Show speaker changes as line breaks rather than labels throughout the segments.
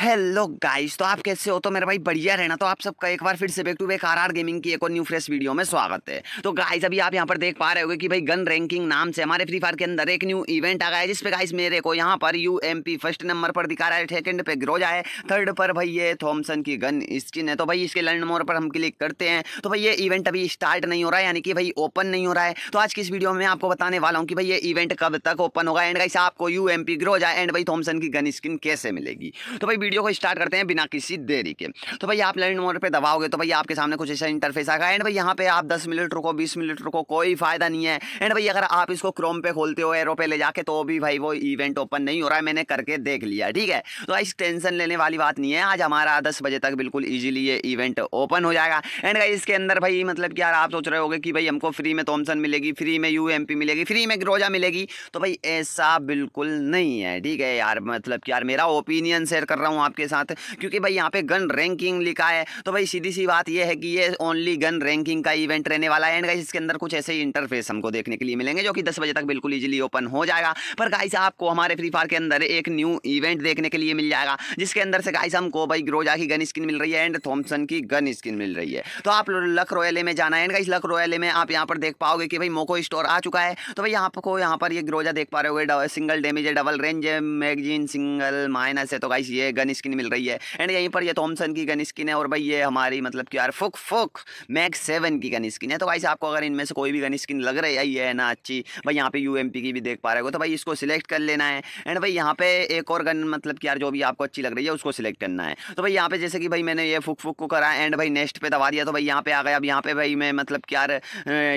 hello guys तो आप कैसे हो तो मेरे भाई बढ़िया रहना तो आप सबका एक बार फिर से back to back RR gaming की एक और न्यू फ्रेश वीडियो में स्वागत है तो गाइस अभी आप यहाँ पर देख पा रहे होगे कि भाई गन रैंकिंग नाम से हमारे फ्री फायर के अंदर एक न्यू इवेंट आ गया है जिसपे गाइस मेरे को यहाँ पर यू फर्स्ट नंबर पर दिखा रहा है सेकेंड पे ग्रो जाए थर्ड पर भाई ये थॉमसन की गन स्किन है तो भाई इसके लर्न मोर पर हम क्लिक करते हैं तो भाई ये इवेंट अभी स्टार्ट नहीं हो रहा है यानी कि भाई ओपन नहीं हो रहा है तो आज की इस वीडियो में आपको बताने वाला हूँ कि भाई ये इवेंट कब तक ओपन होगा एंड गाइस आपको U M P Groza and भाई थॉमसन की गन स्किन कैसे मिलेगी तो भाई वीडियो को स्टार्ट करते हैं बिना किसी देरी के तो भाई आप लैंड मोड पर दबाओगे तो भाई आपके सामने कुछ ऐसा इंटरफेस आएगा एंड भाई यहाँ पे आप दस मिनट रुको बीस मिनट रुको कोई फायदा नहीं है एंड भाई अगर आप इसको क्रोम पे खोलते हो एरो पे ले जाके तो भी भाई वो इवेंट ओपन नहीं हो रहा है मैंने करके देख लिया ठीक है तो इस टेंशन लेने वाली बात नहीं है आज हमारा दस बजे तक बिल्कुल ईजिली ये इवेंट ओपन हो जाएगा एंड भाई इसके अंदर भाई मतलब कि यार आप सोच रहे हो कि भाई हमको फ्री में थॉमसन मिलेगी फ्री में यू मिलेगी फ्री में ग्रोजा मिलेगी तो भाई ऐसा बिल्कुल नहीं है ठीक है यार मतलब कि यार मेरा ओपिनियन शेयर कर रहा हूँ हूँ आपके साथ क्योंकि भाई यहाँ पे गन रैंकिंग लिखा है तो भाई सीधी सी बात यह है कि ये ओनली गन रैंकिंग का इवेंट रहने वाला है एंड गाइस इसके अंदर कुछ ऐसे ही इंटरफेस हमको देखने के लिए मिलेंगे जो कि दस बजे तक बिल्कुल ईजिली ओपन हो जाएगा पर गाइस आपको हमारे फ्री फायर के अंदर एक न्यू इवेंट देखने के लिए मिल जाएगा जिसके अंदर से गाइस हमको भाई ग्रोजा की गन स्किन मिल रही है एंड थॉम्सन की गन स्किन मिल रही है तो आप लक रॉयले में जाना है एंड गाइस लक रॉयले में आप यहाँ पर देख पाओगे कि भाई मोको स्टोर आ चुका है तो भाई आपको यहाँ पर ये ग्रोजा देख पा रहे हो सिंगल डेमेज है डबल रेंज है मैगजीन सिंगल माइनस है तो गाइस ये गन गन स्किन मिल रही है एंड यहीं पर ये थॉमसन की गन स्किन है और भाई ये हमारी मतलब कि यार फुक फुक मैक सेवन की गन स्किन है तो भाई आपको अगर इनमें से कोई भी गन स्किन लग रही है ये है ना अच्छी भाई यहाँ पे यू की भी देख पा रहे हो तो भाई इसको सिलेक्ट कर लेना है एंड भाई यहाँ पे एक और गन मतलब कि यार जो भी आपको अच्छी लग रही है उसको सिलेक्ट करना है तो भाई यहाँ पे जैसे कि भाई मैंने ये फुक फुक को करा एंड भाई नेक्स्ट पे दबा दिया तो भाई यहाँ पे आ गया अब यहाँ पे भाई मैं मतलब कि यार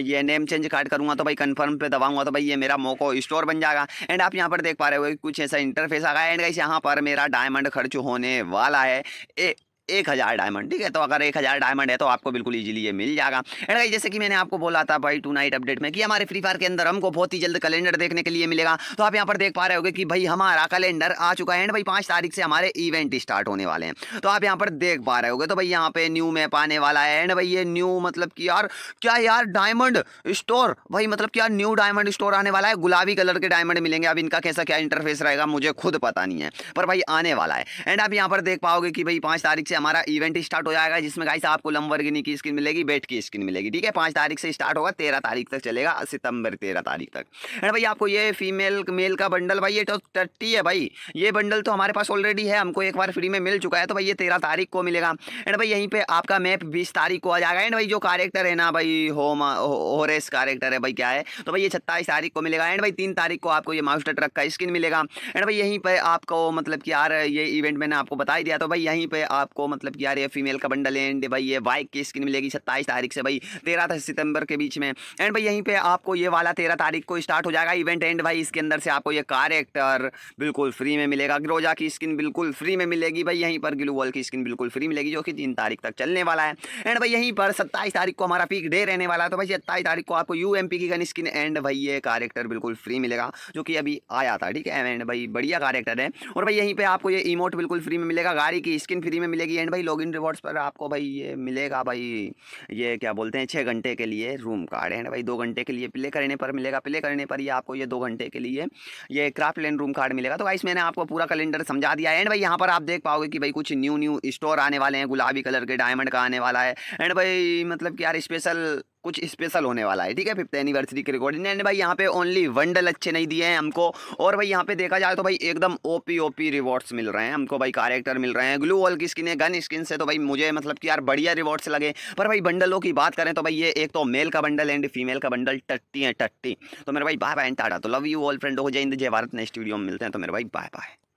ये नेम चेंज कार्ड करूँगा तो भाई कन्फर्म पर दबाऊंगा तो भाई ये मेरा मोको स्टोर बन जाएगा एंड आप यहाँ पर देख पा रहे हो कुछ ऐसा इंटरफेस आ गया एंड गाइस यहाँ पर मेरा डायमंड खर्च होने वाला है ए, एक हज़ार डायमंड ठीक है तो अगर एक हज़ार डायमंड है तो आपको बिल्कुल इजीली ये मिल जाएगा एंड भाई जैसे कि मैंने आपको बोला था भाई टू नाइट अपडेट में कि हमारे फ्री फायर के अंदर हमको बहुत ही जल्द कैलेंडर देखने के लिए मिलेगा तो आप यहाँ पर देख पा रहे होगे कि भाई हमारा कैलेंडर आ चुका है एंड भाई पाँच तारीख से हमारे इवेंट स्टार्ट होने वाले हैं तो आप यहाँ पर देख पा रहे होगे तो भाई यहाँ पे न्यू मैप आने वाला है एंड भाई ये न्यू मतलब कि यार क्या यार डायमंड स्टोर भाई मतलब क्या न्यू डायमंड स्टोर आने वाला है गुलाबी कलर के डायमंड मिलेंगे अब इनका कैसा क्या इंटरफेस रहेगा मुझे खुद पता नहीं है पर भाई आने वाला है एंड आप यहाँ पर देख पाओगे कि भाई पाँच तारीख से हमारा इवेंट स्टार्ट हो जाएगा जिसमें गाइस आपको लंबरगिनी की स्किन मिलेगी बेट की स्किन मिलेगी ठीक है पाँच तारीख से स्टार्ट होगा तेरह तारीख तक चलेगा सितंबर तेरह तारीख तक एंड भाई आपको ये फीमेल मेल का बंडल भाई ये तो टट्टी है भाई ये बंडल तो हमारे पास ऑलरेडी है हमको एक बार फ्री में मिल चुका है तो भाई ये तेरह तारीख को मिलेगा एंड भाई यहीं पर आपका मैप बीस तारीख को आ जाएगा एंड भाई जो कारेक्टर है ना भाई होम होरेस कारेक्टर है भाई क्या है तो भाई ये छत्ताईस तारीख को मिलेगा एंड भाई तीन तारीख को आपको ये मास्टर ट्रक का स्किन मिलेगा एंड भाई यहीं पर आपको मतलब कि यार ये इवेंट मैंने आपको बता ही दिया तो भाई यहीं पर आपको को मतलब कि यार ये फीमेल का बंडल एंड भाई ये बाइक की स्किन मिलेगी सत्ताईस तारीख से भाई तेरह सितंबर के बीच में एंड भाई यहीं पर आपको ये वाला तेरह तारीख को स्टार्ट हो जाएगा इवेंट एंड भाई इसके अंदर से आपको ये कैरेक्टर बिल्कुल फ्री में मिलेगा ग्रोजा की स्किन बिल्कुल फ्री में मिलेगी भाई यहीं पर ग्लू वॉल की स्किन बिल्कुल फ्री मिलेगी जो कि तीन तारीख तक चलने वाला है एंड भाई यहीं पर सत्ताईस तारीख को हमारा पीक डे रहने वाला है तो भाई सत्ताईस तारीख को आपको यू की गन स्किन एंड भाई ये कैरेक्टर बिल्कुल फ्री मिलेगा जो कि अभी आया था ठीक है एंड भाई बढ़िया कैरेक्टर है और भाई यहीं पर आपको ये इमोट बिल्कुल फ्री में मिलेगा गाड़ी की स्किन फ्री में मिलेगी लिए एंड भाई लॉगिन रिवॉर्ड्स पर आपको भाई ये मिलेगा भाई ये क्या बोलते हैं छः घंटे के लिए रूम कार्ड एंड भाई दो घंटे के लिए प्ले करने पर मिलेगा प्ले करने पर ये आपको ये दो घंटे के लिए ये क्राफ्ट लैंड रूम कार्ड मिलेगा तो गाइस मैंने आपको पूरा कैलेंडर समझा दिया एंड भाई यहाँ पर आप देख पाओगे कि भाई कुछ न्यू न्यू स्टोर आने वाले हैं गुलाबी कलर के डायमंड का आने वाला है एंड भाई मतलब कि यार स्पेशल कुछ स्पेशल होने वाला है ठीक है फिफ्थ एनिवर्सरी के रिकॉर्डिंग एंड भाई यहाँ पे ओनली डल अच्छे नहीं दिए हैं हमको और भाई यहाँ पे देखा जाए तो भाई एकदम ओपी ओपी रिवॉर्ड्स मिल रहे हैं हमको भाई कैरेक्टर मिल रहे हैं ग्लू वॉल की स्किन है गन स्किन से तो भाई मुझे मतलब कि यार बढ़िया रिवॉर्ड्स लगे पर भाई बंडलों की बात करें तो भाई ये एक तो मेल का बंडल एंड फीमेल का बंडल टट्टी है टट्टी तो मेरे भाई बाय बाय एंड टाटा तो लव यू ऑल फ्रेंड हो जाए जय भारत नेक्स्ट वीडियो में मिलते हैं तो मेरे भाई बाय बाय